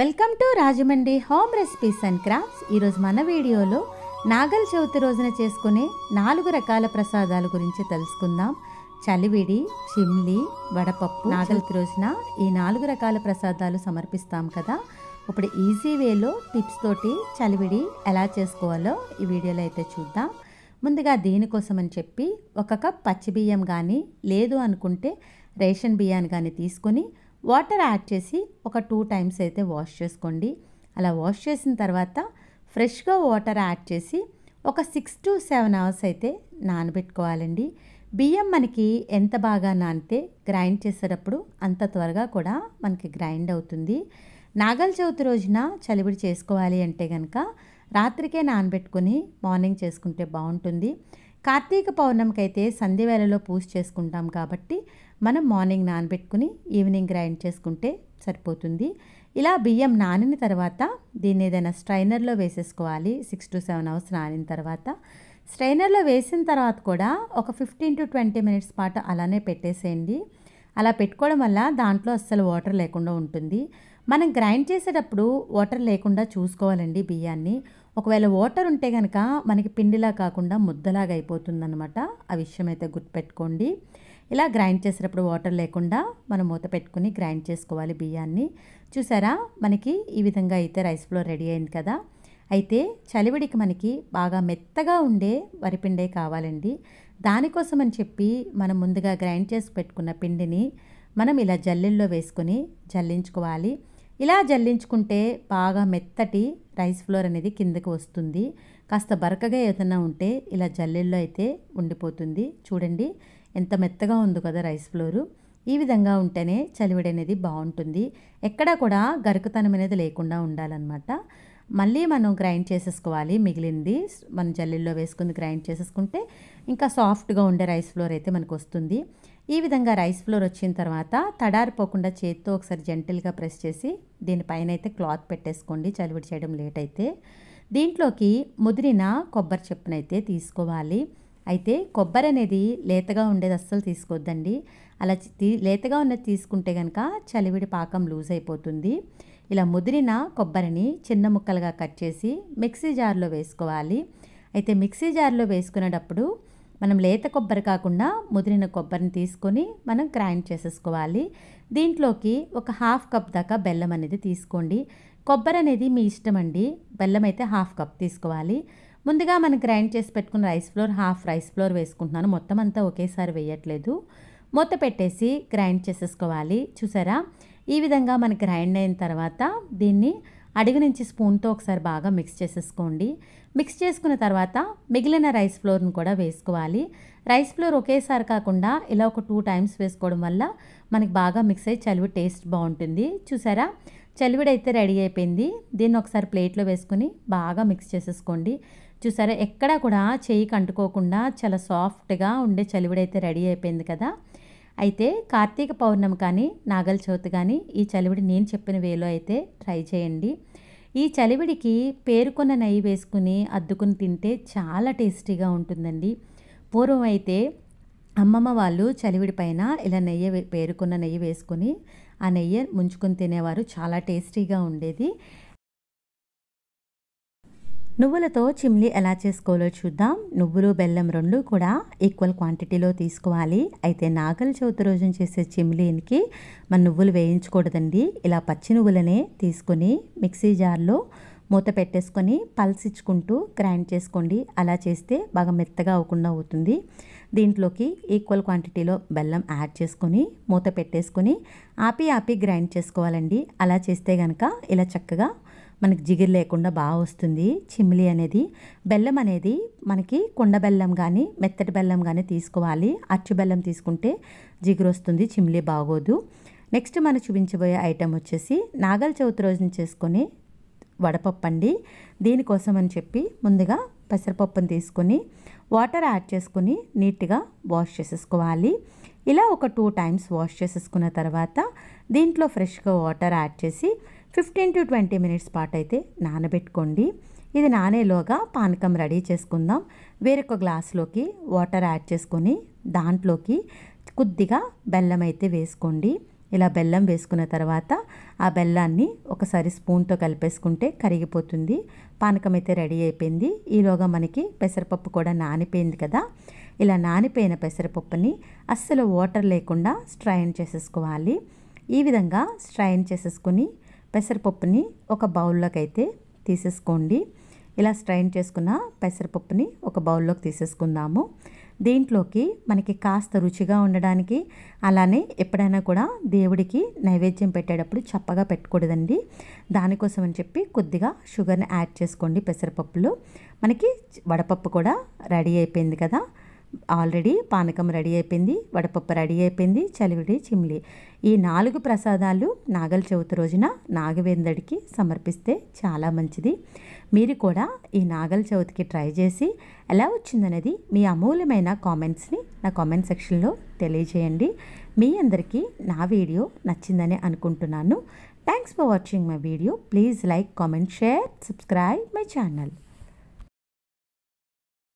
welcome to Rajahmundry home recipes and crafts ఈరోజు మన వీడియోలో నాగల్ చవితి రోజున చేసుకునే నాలుగు రకాల ప్రసాదాల గురించి తెలుసుకుందాం చలివిడి చిమ్లి వడపప్పు నాగలికి రోజున ఈ నాలుగు రకాల ప్రసాదాలు సమర్పిస్తాం కదా ఇప్పుడు ఈజీ వేలో టిప్స్ తోటి చలివిడి ఎలా చేసుకోవాలో ఈ వీడియోలో అయితే చూద్దాం ముందుగా దీనికోసమని చెప్పి ఒక కప్ పచ్చి బియ్యం కానీ లేదు అనుకుంటే రేషన్ బియ్యాన్ని కానీ తీసుకొని వాటర్ యాడ్ చేసి ఒక టూ టైమ్స్ అయితే వాష్ చేసుకోండి అలా వాష్ చేసిన తర్వాత ఫ్రెష్గా వాటర్ యాడ్ చేసి ఒక సిక్స్ టు సెవెన్ అవర్స్ అయితే నానబెట్టుకోవాలండి బియ్యం మనకి ఎంత బాగా నానితే గ్రైండ్ చేసేటప్పుడు అంత త్వరగా కూడా మనకి గ్రైండ్ అవుతుంది నాగల చవితి రోజున చలిబిడి చేసుకోవాలి అంటే కనుక రాత్రికే నానబెట్టుకుని మార్నింగ్ చేసుకుంటే బాగుంటుంది కార్తీక పౌర్ణమికి అయితే సంధ్యవేళలో పూజ చేసుకుంటాం కాబట్టి మనం మార్నింగ్ నానబెట్టుకుని ఈవినింగ్ గ్రైండ్ చేసుకుంటే సరిపోతుంది ఇలా బియ్యం నానిన తర్వాత దీన్ని ఏదైనా స్ట్రైనర్లో వేసేసుకోవాలి సిక్స్ టు సెవెన్ అవర్స్ నానిన తర్వాత స్ట్రైనర్లో వేసిన తర్వాత కూడా ఒక ఫిఫ్టీన్ టు ట్వంటీ మినిట్స్ పాటు అలానే పెట్టేసేయండి అలా పెట్టుకోవడం వల్ల దాంట్లో అస్సలు వాటర్ లేకుండా ఉంటుంది మనం గ్రైండ్ చేసేటప్పుడు వాటర్ లేకుండా చూసుకోవాలండి బియ్యాన్ని ఒకవేళ వాటర్ ఉంటే కనుక మనకి పిండిలా కాకుండా ముద్దలాగా అయిపోతుందన్నమాట ఆ విషయం అయితే గుర్తుపెట్టుకోండి ఇలా గ్రైండ్ చేసినప్పుడు వాటర్ లేకుండా మనం మూత పెట్టుకుని గ్రైండ్ చేసుకోవాలి బియ్యాన్ని చూసారా మనకి ఈ విధంగా అయితే రైస్ ఫ్లోర్ రెడీ అయింది కదా అయితే చలివిడికి మనకి బాగా మెత్తగా ఉండే వరిపిండే కావాలండి దానికోసం అని చెప్పి మనం ముందుగా గ్రైండ్ చేసి పెట్టుకున్న పిండిని మనం ఇలా జల్లెల్లో వేసుకొని జల్లించుకోవాలి ఇలా జల్లించుకుంటే బాగా మెత్తటి రైస్ ఫ్లోర్ అనేది కిందకి వస్తుంది కాస్త బరకగా ఏదైనా ఉంటే ఇలా జల్లెల్లో అయితే ఉండిపోతుంది చూడండి ఎంత మెత్తగా ఉందో కదా రైస్ ఫ్లోరు ఈ విధంగా ఉంటేనే చలివిడి అనేది బాగుంటుంది ఎక్కడా కూడా గరుకుతనం అనేది లేకుండా ఉండాలన్నమాట మళ్ళీ మనం గ్రైండ్ చేసేసుకోవాలి మిగిలింది మనం జల్లీల్లో వేసుకుని గ్రైండ్ చేసేసుకుంటే ఇంకా సాఫ్ట్గా ఉండే రైస్ ఫ్లోర్ అయితే మనకు వస్తుంది ఈ విధంగా రైస్ ఫ్లోర్ వచ్చిన తర్వాత తడారిపోకుండా చేత్తో ఒకసారి జెంటిల్గా ప్రెస్ చేసి దీనిపైన అయితే క్లాత్ పెట్టేసుకోండి చలివిడి చేయడం లేట్ అయితే దీంట్లోకి ముదిరిన కొబ్బరి చెప్పునైతే తీసుకోవాలి అయితే కొబ్బరి అనేది లేతగా ఉండేది అస్సలు తీసుకోవద్దండి అలా లేతగా ఉన్నది తీసుకుంటే కనుక చలివిడి పాకం లూజ్ అయిపోతుంది ఇలా ముదిరిన కొబ్బరిని చిన్న ముక్కలుగా కట్ చేసి మిక్సీ జార్లో వేసుకోవాలి అయితే మిక్సీ జార్లో వేసుకునేటప్పుడు మనం లేత కొబ్బరి కాకుండా ముదిరిన కొబ్బరిని తీసుకొని మనం గ్రైండ్ చేసేసుకోవాలి దీంట్లోకి ఒక హాఫ్ కప్ దాకా బెల్లం అనేది తీసుకోండి కొబ్బరి అనేది మీ ఇష్టం అండి బెల్లం అయితే హాఫ్ కప్ తీసుకోవాలి ముందుగా మనం గ్రైండ్ చేసి పెట్టుకున్న rice flour half rice flour వేసుకుంటున్నాను మొత్తం అంతా ఒకేసారి వేయట్లేదు మూత పెట్టేసి గ్రైండ్ చేసేసుకోవాలి చూసారా ఈ విధంగా మనకి గ్రైండ్ అయిన తర్వాత దీన్ని అడుగు నుంచి స్పూన్తో ఒకసారి బాగా మిక్స్ చేసేసుకోండి మిక్స్ చేసుకున్న తర్వాత మిగిలిన రైస్ ఫ్లోర్ను కూడా వేసుకోవాలి రైస్ ఫ్లోర్ ఒకేసారి కాకుండా ఇలా ఒక టూ టైమ్స్ వేసుకోవడం వల్ల మనకి బాగా మిక్స్ అయ్యి చలివి టేస్ట్ బాగుంటుంది చూసారా చలివిడైతే రెడీ అయిపోయింది దీన్ని ఒకసారి ప్లేట్లో వేసుకుని బాగా మిక్స్ చేసేసుకోండి చూసారా ఎక్కడా కూడా చేయి కంటుకోకుండా చాలా సాఫ్ట్గా ఉండే చలివిడైతే రెడీ అయిపోయింది కదా అయితే కార్తీక పౌర్ణమి కానీ నాగల చవితి కానీ ఈ చలివిడి నేను చెప్పిన వేలో అయితే ట్రై చేయండి ఈ చలివిడికి పేరుకున్న నెయ్యి వేసుకుని అద్దుకుని తింటే చాలా టేస్టీగా ఉంటుందండి పూర్వం అయితే అమ్మమ్మ వాళ్ళు చలివిడి పైన ఇలా నెయ్యి పేరుకున్న నెయ్యి వేసుకుని ఆ నెయ్యి ముంచుకొని తినేవారు చాలా టేస్టీగా ఉండేది నువ్వులతో చిమ్లీ ఎలా చేసుకోవాలో చూద్దాం నువ్వులు బెల్లం రెండు కూడా ఈక్వల్ క్వాంటిటీలో తీసుకోవాలి అయితే నాగల చవితి రోజున చేసే చిమ్లీకి మన నువ్వులు వేయించకూడదండి ఇలా పచ్చి నువ్వులనే తీసుకొని మిక్సీ జార్లో మూత పెట్టేసుకొని పల్సిచ్చుకుంటూ గ్రైండ్ చేసుకోండి అలా చేస్తే బాగా మెత్తగా అవ్వకుండా అవుతుంది దీంట్లోకి ఈక్వల్ క్వాంటిటీలో బెల్లం యాడ్ చేసుకొని మూత పెట్టేసుకొని ఆపి ఆపి గ్రైండ్ చేసుకోవాలండి అలా చేస్తే కనుక ఇలా చక్కగా మనకి జిగిరి లేకుండా బాగా వస్తుంది చిమ్లీ అనేది బెల్లం అనేది మనకి కుండ బెల్లం కానీ మెత్తటి బెల్లం కానీ తీసుకోవాలి అచ్చు బెల్లం తీసుకుంటే జిగురు వస్తుంది చిమ్లీ బాగోదు నెక్స్ట్ మనం చూపించబోయే ఐటెం వచ్చేసి నాగల చవితి రోజున చేసుకొని వడపప్పు అండి దీనికోసం అని చెప్పి ముందుగా పెసరపప్పును తీసుకొని వాటర్ యాడ్ చేసుకొని నీట్గా వాష్ చేసేసుకోవాలి ఇలా ఒక టూ టైమ్స్ వాష్ చేసేసుకున్న తర్వాత దీంట్లో ఫ్రెష్గా వాటర్ యాడ్ చేసి ఫిఫ్టీన్ టు ట్వంటీ మినిట్స్ పాటు అయితే నానబెట్టుకోండి ఇది నానేలోగా పానకం రెడీ చేసుకుందాం వేరొక గ్లాస్లోకి వాటర్ యాడ్ చేసుకొని దాంట్లోకి కొద్దిగా బెల్లం అయితే వేసుకోండి ఇలా బెల్లం వేసుకున్న తర్వాత ఆ బెల్లాన్ని ఒకసారి స్పూన్తో కలిపేసుకుంటే కరిగిపోతుంది పానకం అయితే రెడీ అయిపోయింది ఈలోగా మనకి పెసరపప్పు కూడా నానిపోయింది కదా ఇలా నానిపోయిన పెసరపప్పుని అస్సలు వాటర్ లేకుండా స్ట్రైన్ చేసేసుకోవాలి ఈ విధంగా స్ట్రైన్ చేసేసుకొని పెసరపప్పుని ఒక బౌల్లోకి అయితే తీసేసుకోండి ఇలా స్ట్రైన్ చేసుకున్న పెసరపప్పుని ఒక బౌల్లోకి తీసేసుకుందాము దీంట్లోకి మనకి కాస్త రుచిగా ఉండడానికి అలానే ఎప్పుడైనా కూడా దేవుడికి నైవేద్యం పెట్టేటప్పుడు చప్పగా పెట్టకూడదండి దానికోసం అని చెప్పి కొద్దిగా షుగర్ని యాడ్ చేసుకోండి పెసరపప్పులు మనకి వడపప్పు కూడా రెడీ అయిపోయింది కదా ఆల్రెడీ పానకం రెడీ అయిపోయింది వడపప్పు రెడీ అయిపోయింది చలివిడి చిమ్లి ఈ నాలుగు ప్రసాదాలు నాగల చవితి రోజున నాగవేందడికి సమర్పిస్తే చాలా మంచిది మీరు కూడా ఈ నాగల చవితికి ట్రై చేసి ఎలా వచ్చిందనేది మీ అమూల్యమైన కామెంట్స్ని నా కామెంట్ సెక్షన్లో తెలియజేయండి మీ అందరికీ నా వీడియో నచ్చిందని అనుకుంటున్నాను thanks for watching my video please like comment share subscribe my channel